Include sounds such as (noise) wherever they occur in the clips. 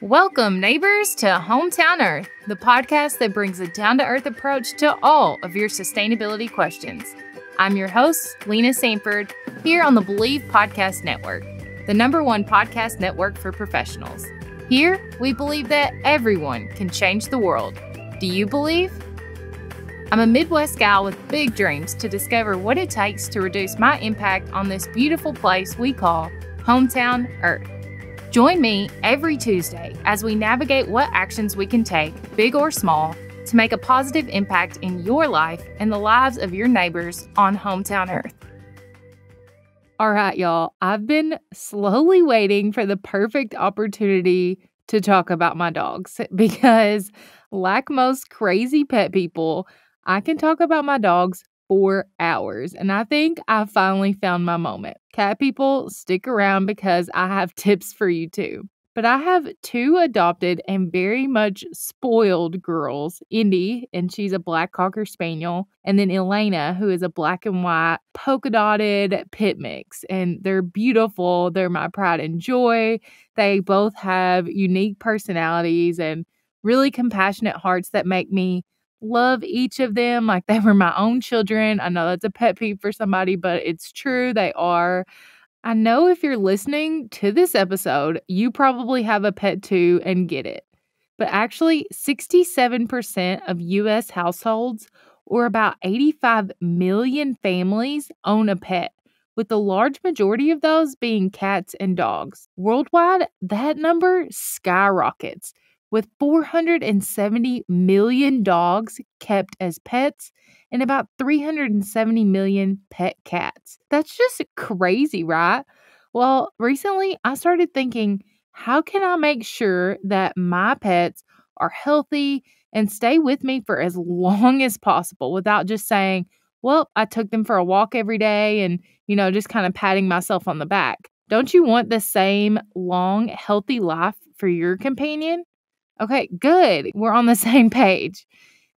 Welcome, neighbors, to Hometown Earth, the podcast that brings a down to earth approach to all of your sustainability questions. I'm your host, Lena Sanford, here on the Believe Podcast Network, the number one podcast network for professionals. Here, we believe that everyone can change the world. Do you believe? I'm a Midwest gal with big dreams to discover what it takes to reduce my impact on this beautiful place we call Hometown Earth. Join me every Tuesday as we navigate what actions we can take, big or small, to make a positive impact in your life and the lives of your neighbors on Hometown Earth. All right, y'all, I've been slowly waiting for the perfect opportunity to talk about my dogs (laughs) because, like most crazy pet people, I can talk about my dogs four hours. And I think I finally found my moment. Cat people, stick around because I have tips for you too. But I have two adopted and very much spoiled girls Indy, and she's a black cocker spaniel, and then Elena, who is a black and white polka dotted pit mix. And they're beautiful. They're my pride and joy. They both have unique personalities and really compassionate hearts that make me love each of them like they were my own children. I know that's a pet peeve for somebody, but it's true. They are. I know if you're listening to this episode, you probably have a pet too and get it. But actually, 67% of US households, or about 85 million families, own a pet, with the large majority of those being cats and dogs. Worldwide, that number skyrockets with 470 million dogs kept as pets and about 370 million pet cats. That's just crazy, right? Well, recently I started thinking, how can I make sure that my pets are healthy and stay with me for as long as possible without just saying, well, I took them for a walk every day and, you know, just kind of patting myself on the back. Don't you want the same long, healthy life for your companion? Okay, good. We're on the (laughs) same page.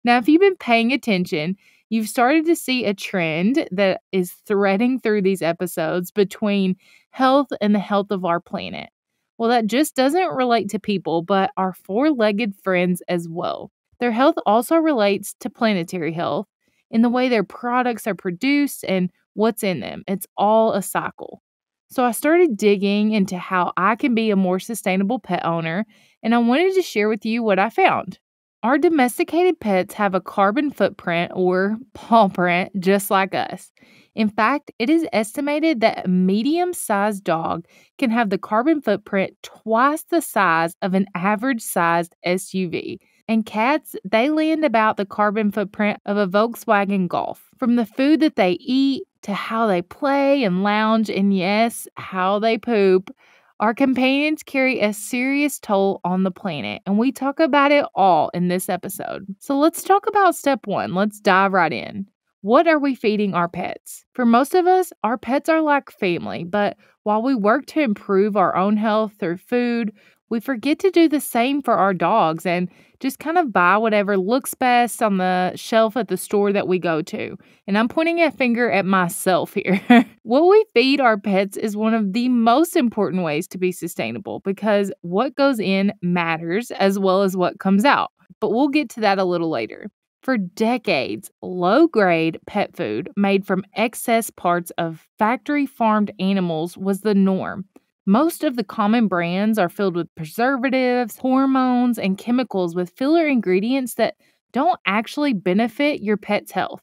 Now, if you've been paying attention, you've started to see a trend that is threading through these episodes between health and the health of our planet. Well, that just doesn't relate to people, but our four legged friends as well. Their health also relates to planetary health in the way their products are produced and what's in them. It's all a cycle. So I started digging into how I can be a more sustainable pet owner and I wanted to share with you what I found. Our domesticated pets have a carbon footprint or (laughs) paw print just like us. In fact, it is estimated that a medium sized dog can have the carbon footprint twice the size of an average sized SUV. And cats, they land about the carbon footprint of a Volkswagen Golf. From the food that they eat to how they play and lounge, and yes, how they poop, our companions carry a serious toll on the planet, and we talk about it all in this episode. So let's talk about step one. Let's dive right in. What are we feeding our pets? For most of us, our pets are like family, but while we work to improve our own health through food, we forget to do the same for our dogs and just kind of buy whatever looks best on the shelf at the store that we go to. And I'm pointing a finger at myself (laughs) here. what we feed our pets is one of the most important ways to be sustainable because what goes in matters as well as what comes out. But we'll get to that a little later. For decades, low grade pet food made from excess parts of factory farmed animals was the norm. Most of the common brands are filled with preservatives, hormones, and chemicals with filler ingredients that don't actually benefit your pet's health.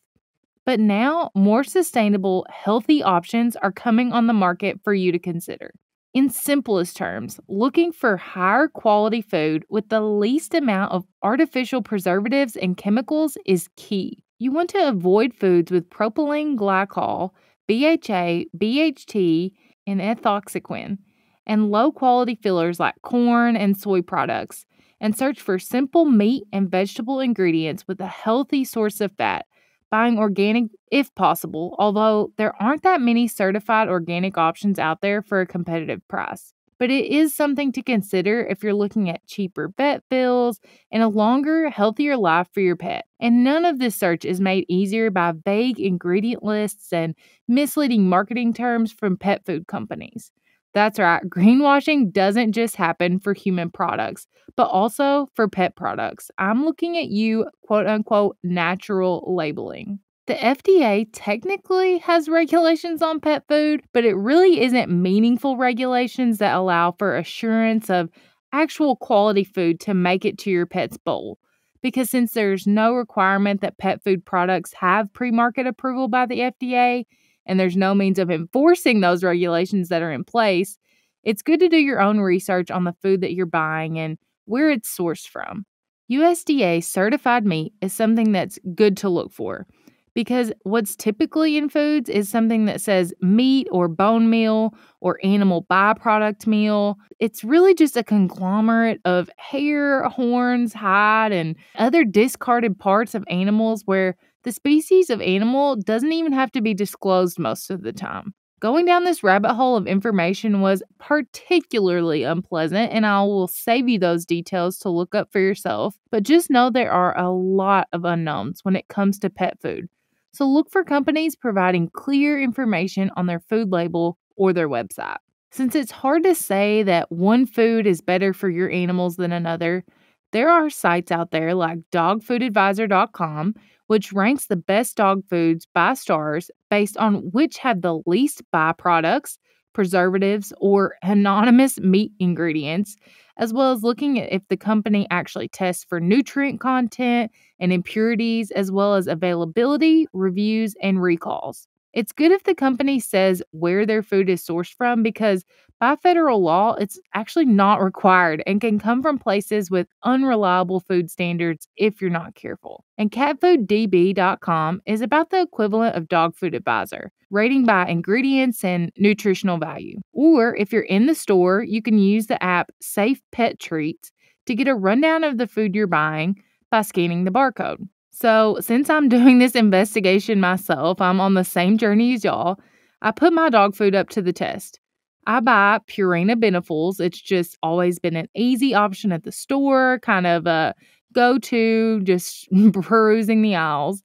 But now, more sustainable, healthy options are coming on the market for you to consider. In simplest terms, looking for higher quality food with the least amount of artificial preservatives and chemicals is key. You want to avoid foods with propylene glycol, BHA, BHT, and ethoxyquin and low quality fillers like corn and soy products, and search for simple meat and vegetable ingredients with a healthy source of fat, buying organic if possible, although there aren't that many certified organic options out there for a competitive price. But it is something to consider if you're looking at cheaper vet bills and a longer, healthier life for your pet. And none of this search is made easier by vague ingredient lists and misleading marketing terms from pet food companies. That's right, greenwashing doesn't just happen for human products, but also for pet products. I'm looking at you, quote unquote, natural labeling. The FDA technically has regulations on pet food, but it really isn't meaningful regulations that allow for assurance of actual quality food to make it to your pet's bowl. Because since there's no requirement that pet food products have pre market approval by the FDA, and there's no means of enforcing those regulations that are in place, it's good to do your own research on the food that you're buying and where it's sourced from. USDA certified meat is something that's good to look for because what's typically in foods is something that says meat or bone meal or animal byproduct meal. It's really just a conglomerate of hair, horns, hide, and other discarded parts of animals where the species of animal doesn't even have to be disclosed most of the time. Going down this rabbit hole of information was particularly unpleasant, and I will save you those details to look up for yourself. But just know there are a lot of unknowns when it comes to pet food. So look for companies providing clear information on their food label or their website. Since it's hard to say that one food is better for your animals than another, there are sites out there like dogfoodadvisor.com which ranks the best dog foods by stars based on which have the least byproducts, preservatives, or anonymous meat ingredients, as well as looking at if the company actually tests for nutrient content and impurities, as well as availability, reviews, and recalls. It's good if the company says where their food is sourced from because by federal law, it's actually not required and can come from places with unreliable food standards if you're not careful. And catfooddb.com is about the equivalent of Dog Food Advisor, rating by ingredients and nutritional value. Or if you're in the store, you can use the app Safe Pet Treats to get a rundown of the food you're buying by scanning the barcode. So, since I'm (laughs) doing this investigation myself, I'm on the same journey as y'all. I put my dog food up to the test. I buy Purina Benefuls. It's just always been an easy option at the store, kind of a go to, just (laughs) perusing the aisles.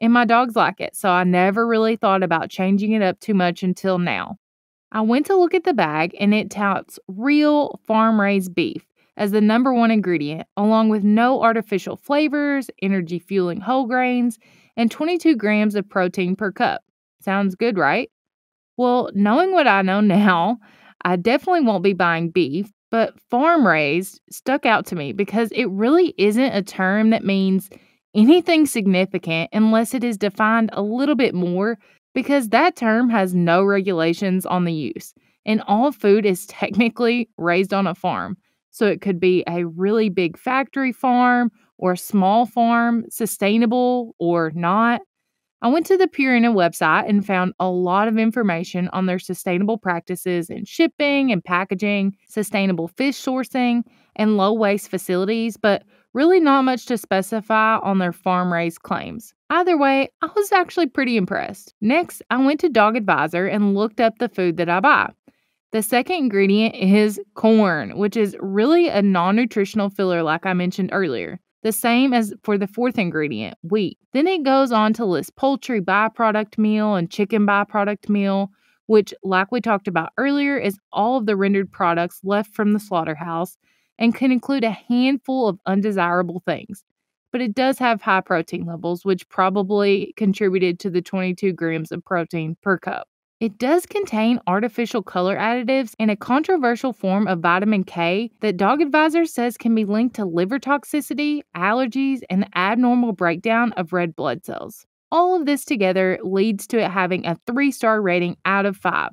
And my dogs like it, so I never really thought about changing it up too much until now. I went to look at the bag and it touts real farm raised beef as the number one ingredient, along with no artificial flavors, energy fueling whole grains, and 22 grams of protein per cup. Sounds good, right? Well, knowing what I know now, I definitely won't be buying beef, but farm raised stuck out to me because it really isn't a term that means anything significant unless it is defined a little bit more because that term has no regulations on the use. And all food is (laughs) technically raised on a farm. So it could be a really big factory farm or a small farm, sustainable or not. I went to the Purina website and found a lot of information on their sustainable practices in shipping and packaging, sustainable fish sourcing, and low waste facilities, but really not much to specify on their farm raised claims. Either way, I was actually pretty impressed. Next, I went to Dog Advisor and looked up the food that I buy. The second ingredient is corn, which is really a non nutritional filler, like I mentioned earlier the same as for the fourth ingredient, wheat. Then it goes on to list poultry byproduct meal and chicken byproduct meal, which, like we talked about earlier, is all of the rendered products left from the slaughterhouse and can include a handful of undesirable things. But it does have high protein levels, which probably contributed to the 22 grams of protein per cup. It does contain artificial color additives and a controversial form of vitamin K that Dog Advisor says can be linked to liver toxicity, allergies, and the abnormal breakdown of red blood cells. All of this together leads to it having a three star rating out of five.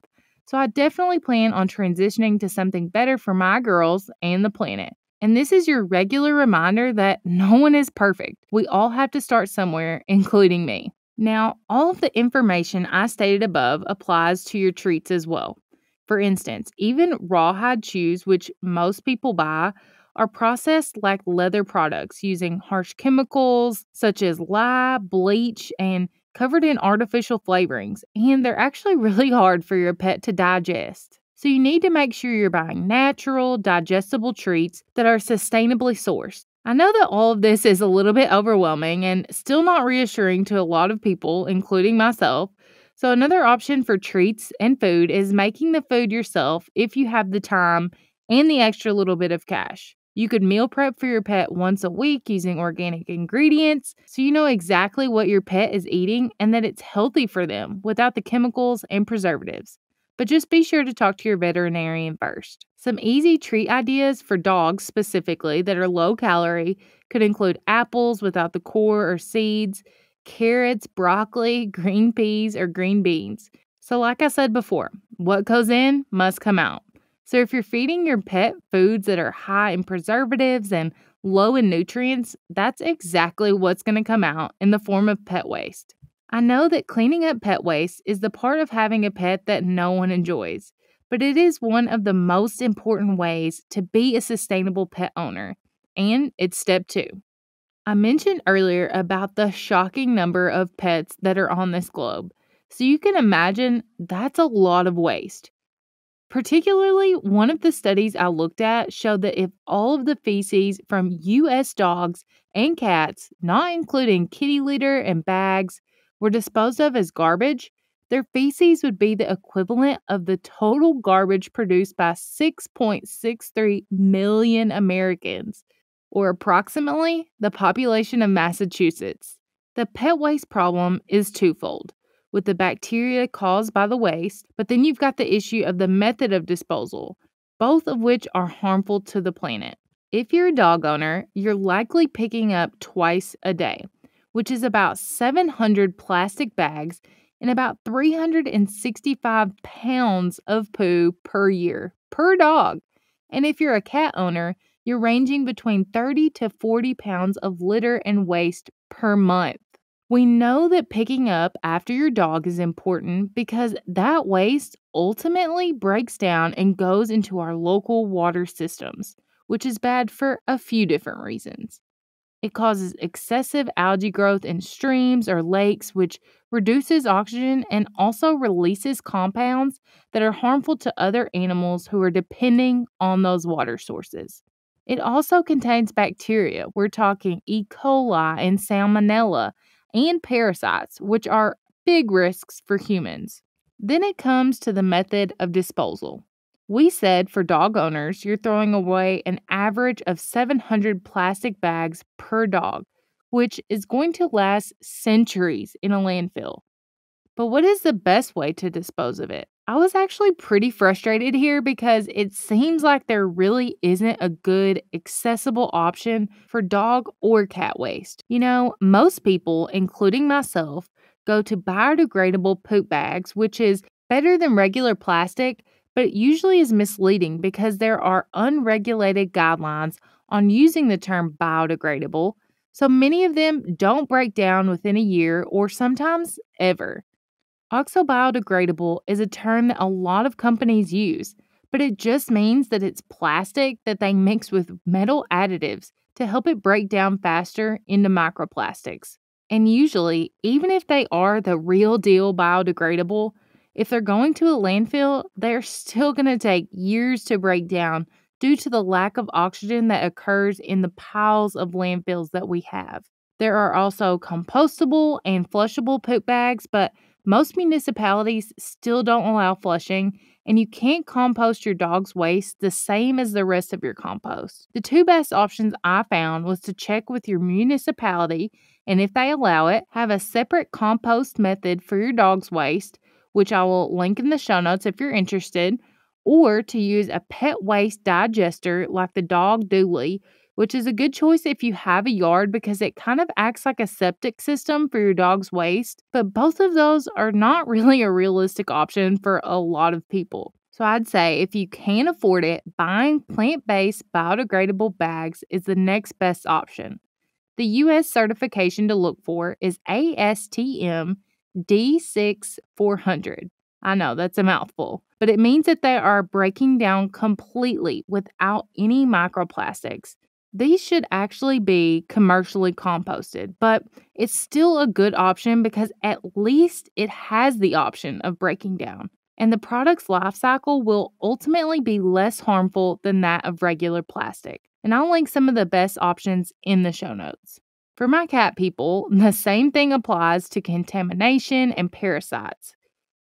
So I definitely plan on transitioning to something better for my girls and the planet. And this is your regular reminder that no one is perfect. We all have to start somewhere, including me. Now, all of the information I stated above applies to your treats as well. For instance, even rawhide chews, which most people buy, are processed like leather products using harsh chemicals such as lye, bleach, and covered in artificial flavorings, and they're actually (laughs) really hard for your pet to digest. So, you need to make sure you're buying natural, digestible treats that are sustainably sourced. I know that all of this is a little bit overwhelming and still not reassuring to a lot of people, including myself. So, another option for treats and food is making the food yourself if you have the time and the extra little bit of cash. You could meal prep for your pet once a week using organic ingredients so you know exactly what your pet is eating and that it's healthy for them without the chemicals and preservatives but just be sure to talk to your veterinarian first. Some easy treat ideas for dogs specifically that are low calorie could include apples without the core or seeds, carrots, broccoli, (laughs) green peas, or green beans. So, like I said before, what goes in must come out. So, if you're feeding your pet foods that are high in preservatives and low in nutrients, that's exactly what's going to come out in the form of pet waste. I know that cleaning up pet waste is the part of having a pet that no one enjoys, but it is one of the most important ways to be a sustainable pet owner, and it's step two. I mentioned earlier about the shocking number of pets that are on this globe, so you can imagine that's a lot of waste. Particularly, one of the studies I looked at showed that if all of the feces from US dogs and cats, not including kitty litter and bags, were disposed of as garbage, their feces would be the equivalent of the total garbage produced by 6.63 million Americans, or approximately the population of Massachusetts. The pet waste problem is twofold with the bacteria caused by the waste, but then you've got the issue of the method of disposal, both of which are harmful to the planet. If you're a dog owner, you're likely picking up twice a day which is about 700 plastic bags and about 365 pounds of poo per year per dog. And if you're a cat owner, you're ranging between 30 to 40 pounds of litter and waste per month. We know that picking up after your dog is important because that waste ultimately breaks down and goes into our local water systems, which is bad for a few different reasons. It causes excessive algae growth in streams or lakes, which reduces oxygen and also releases compounds that are harmful to other animals who are depending on those water sources. It also contains bacteria. We're talking E. coli and salmonella and parasites, which are big risks for humans. Then it comes to the method of disposal. We said for dog owners, you're throwing away an average of 700 plastic bags per dog, which is going to last centuries in a landfill. But what is the best way to dispose of it? I was actually pretty frustrated here because it seems like there really isn't a good, accessible option for dog or cat waste. You know, most people, including myself, go to biodegradable poop bags, which is better than regular plastic but usually is misleading because there are unregulated guidelines on using the term biodegradable, so many of them don't break down within a year or sometimes ever. Oxobiodegradable is a term that a lot of companies use, but it just means that it's plastic that they mix with metal additives to help it break down faster into microplastics. And usually, even if they are the real deal biodegradable, if they're going to a landfill, they're still going to take years to break down due to the lack of oxygen that occurs in the piles of landfills that we have. There are also compostable and flushable poop bags, but most municipalities still don't allow flushing, and you can't compost your dog's waste the same as the rest of your compost. The two best options I found was to check with your municipality and if they allow it, have a separate compost method for your dog's waste which I will link in the show notes if you're interested, or to use a pet waste digester like the dog Dooley, which is a good choice if you have a yard because it kind of acts like a septic system for your dog's waste. But both of those are not (laughs) really a realistic option for a lot of people. So I'd say if you can afford it, buying plant based biodegradable bags is the next best option. The U.S. certification to look for is ASTM D6400. I know that's a mouthful, but it means that they are breaking down completely without any microplastics. These should actually be commercially composted, but it's still a good option because at least it has the option of breaking down. And the product's life cycle will ultimately be less harmful than that of regular plastic. And I'll link some of the best options in the show notes. For my cat people, the same thing applies to contamination and parasites.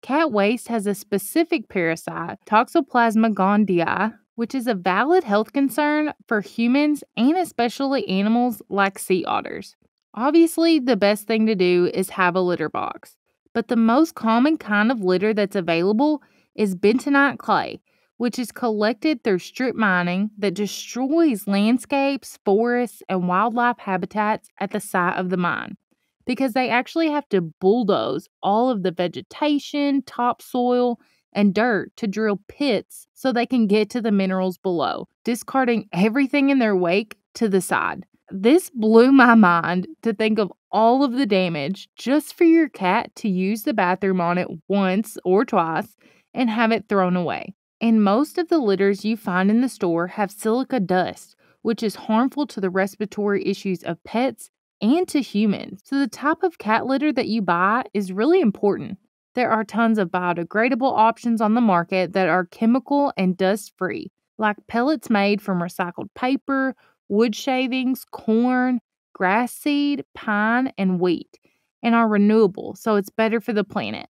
Cat waste has a specific parasite, Toxoplasma gondii, which is a valid health concern for humans and especially animals like sea otters. Obviously, the best thing to do is have a litter box, but the most common kind of litter that's available is bentonite clay, which is collected through strip mining that destroys landscapes, forests, and wildlife habitats at the site of the mine because they actually have to bulldoze all of the vegetation, topsoil, and dirt to drill pits so they can get to the minerals below, discarding everything in their wake to the side. This blew my mind to think of all of the damage just for your cat to use the bathroom on it once or twice and have it thrown away. And most of the litters you find in the store have silica dust, which is harmful to the respiratory issues of pets and to humans. So, the type of cat litter that you buy is really important. There are tons of biodegradable options on the market that are chemical and dust free, like pellets made from recycled paper, wood shavings, corn, grass seed, pine, and wheat, and are renewable, so it's better for the planet.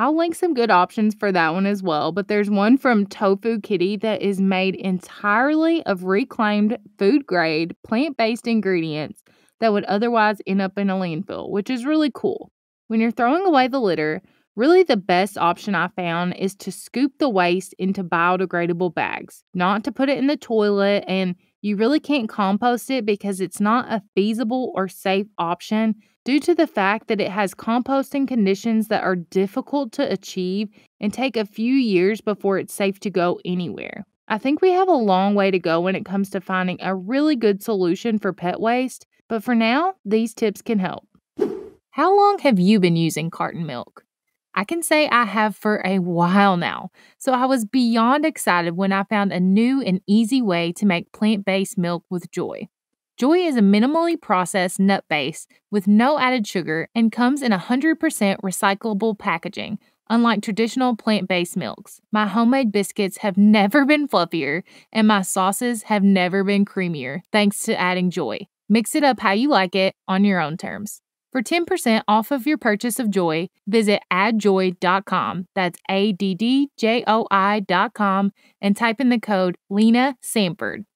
I'll link some good options for that one as well, but there's one from Tofu Kitty that is made entirely of reclaimed food grade plant based ingredients that would otherwise end up in a landfill, which is really cool. When you're throwing away the litter, really the best option I found is to scoop the waste into biodegradable bags, not to put it in the toilet, and you really can't compost it because it's not a feasible or safe option Due to the fact that it has composting conditions that are difficult to achieve and take a few years before it's safe to go anywhere. I think we have a long way to go when it comes to finding a really good solution for pet waste, but for now, these tips can help. How long have you been using carton milk? I can say I have for a while now, so I was beyond excited when I found a new and easy way to make plant based milk with joy. Joy is a minimally processed nut base with no added sugar and comes in 100% recyclable packaging, unlike traditional plant based milks. My homemade biscuits have (laughs) never been fluffier, and my sauces have never been creamier, thanks to adding Joy. Mix it up how you like it on your own terms. For 10% off of your purchase of Joy, visit addjoy.com. That's A D D J O I.com and type in the code Lena Sanford.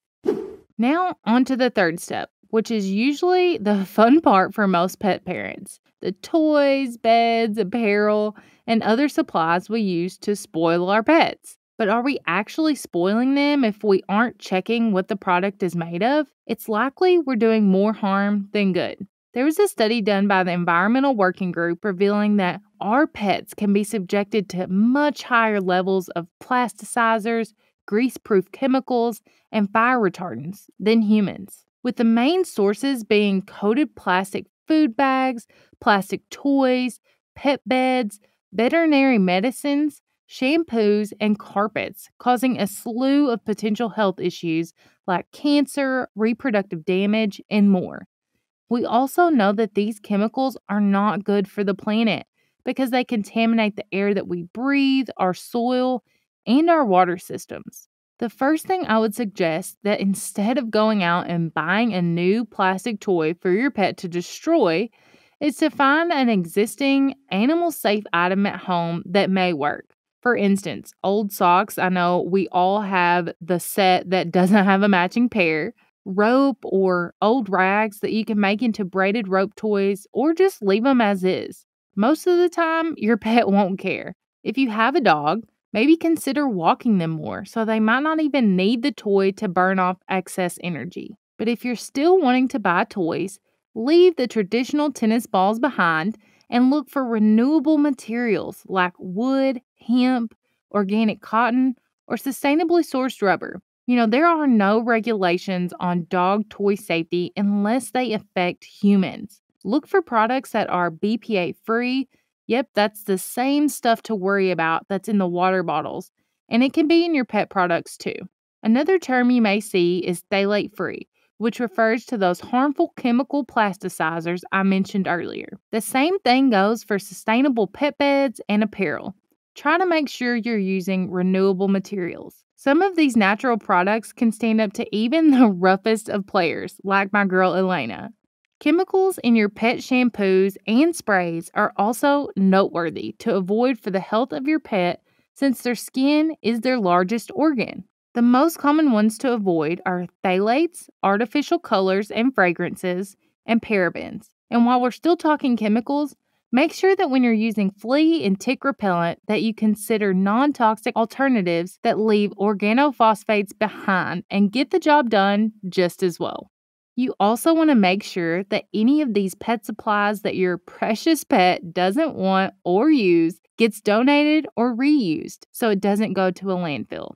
Now, on to the third step, which is usually the (laughs) fun part for most pet parents the toys, beds, apparel, and other supplies we use to spoil our pets. But are we actually spoiling them if we aren't checking what the product is made of? It's likely we're doing more harm than good. There was a study done by the Environmental Working Group revealing that our pets can be subjected to much higher levels of plasticizers, grease proof chemicals, and fire retardants than humans, with the main sources being coated plastic food bags, plastic toys, pet beds, veterinary medicines, shampoos, and carpets, causing a slew of potential health issues like cancer, reproductive damage, and more. We also know that these chemicals are not good for the planet because they contaminate the air that we breathe, our soil, and our water systems. The first thing I would suggest that instead of going out and buying a new plastic toy for your pet to destroy is to find an existing animal safe item at home that may work. For instance, old socks, I know we all have the set that doesn't have a matching pair, rope or old rags that you can make into braided rope toys or just leave them as is. Most of the time, your (laughs) pet won't care. If you have a dog, Maybe consider walking them more so they might not even need the toy to burn off excess energy. But if you're still wanting to buy toys, leave the traditional tennis balls behind and look for renewable materials like wood, hemp, organic cotton, or sustainably sourced rubber. You know, there are no regulations on dog toy safety unless they affect humans. Look for products that are BPA free, Yep, that's the same stuff to worry about that's in the water bottles, and it can be in your pet products too. Another term you may see is phthalate free, which refers to those harmful chemical plasticizers I mentioned earlier. The same thing goes for sustainable pet beds and apparel. Try to make sure you're using renewable materials. Some of these natural products can stand up to even (laughs) the roughest of players, like my girl Elena. Chemicals in your pet shampoos and sprays are also noteworthy to avoid for the health of your pet since their skin is their largest organ. The most common ones to avoid are phthalates, artificial colors and fragrances, and parabens. And while we're still talking chemicals, make sure that when you're using flea and tick repellent that you consider non-toxic alternatives that leave organophosphates behind and get the job done just as well. You also want to make sure that any of these pet supplies that your precious pet doesn't want or use gets donated or reused so it doesn't go to a landfill.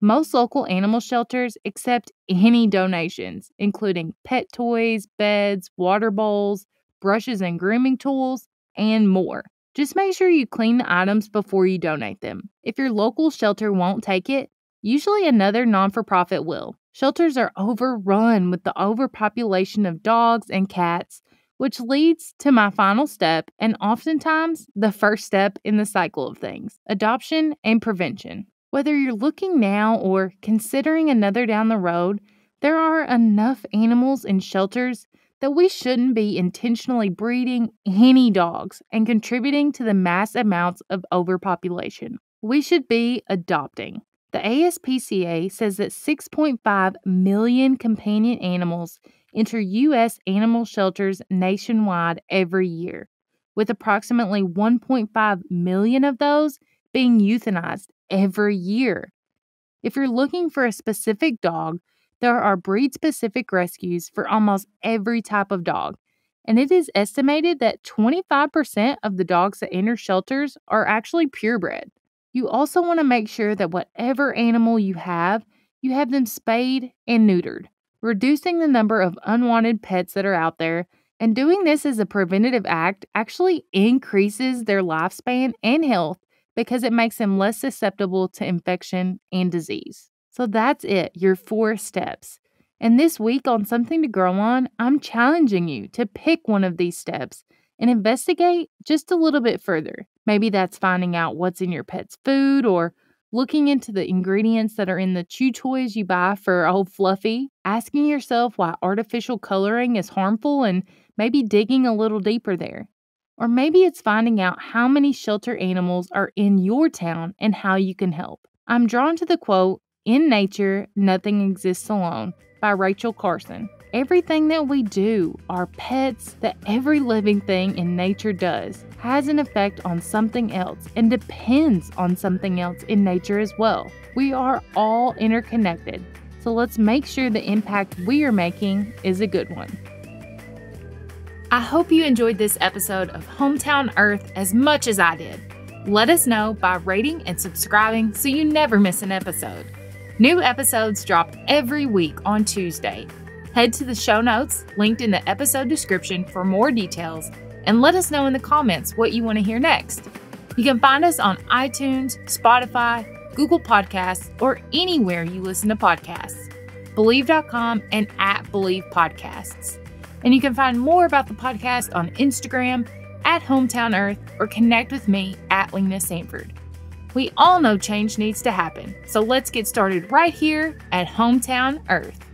Most local animal shelters accept any donations, including pet toys, beds, water bowls, brushes and grooming tools, and more. Just make sure you clean the items before you donate them. If your local shelter won't take it, usually another non for profit will. Shelters are overrun with the overpopulation of dogs and cats, which leads to my final step and oftentimes the first step in the cycle of things adoption and prevention. Whether you're looking now or considering another down the road, there are enough animals in shelters that we shouldn't be intentionally breeding any dogs and contributing to the mass amounts of overpopulation. We should be adopting. The ASPCA says that 6.5 million companion animals enter U.S. animal shelters nationwide every year, with approximately 1.5 million of those being euthanized every year. If you're looking for a specific dog, there are breed specific rescues for almost every type of dog, and it is estimated that 25% of the dogs that enter shelters are actually purebred. You also want to make sure that whatever animal you have, you have them spayed and neutered, reducing the number of unwanted pets that are out there. And doing this as a preventative act actually increases their lifespan and health because it makes them less susceptible to infection and disease. So that's it, your four steps. And this week on Something to Grow On, I'm challenging you to pick one of these steps and investigate just a little bit further. Maybe that's finding out what's in your pet's food or looking into the ingredients that are in the chew toys you buy for old Fluffy, asking yourself why artificial coloring is harmful, and maybe digging a little deeper there. Or maybe it's finding out how many shelter animals are in your town and how you can help. I'm drawn to the quote, In nature, nothing exists alone, by Rachel Carson. Everything that we do, our pets, that every living thing in nature does, has an effect on something else and depends on something else in nature as well. We are all interconnected, so let's make sure the impact we are making is a good one. I hope you enjoyed this episode of Hometown Earth as much as I did. Let us know by rating and subscribing so you never miss an episode. New episodes drop every week on Tuesday, Head to the show notes linked in the episode description for more details and let us know in the comments what you want to hear next. You can find us on iTunes, Spotify, Google Podcasts, or anywhere you listen to podcasts. Believe.com and at Believe Podcasts. And you can find more about the podcast on Instagram at Hometown Earth or connect with me at Lena Sanford. We all know change needs to happen, so let's get started right here at Hometown Earth.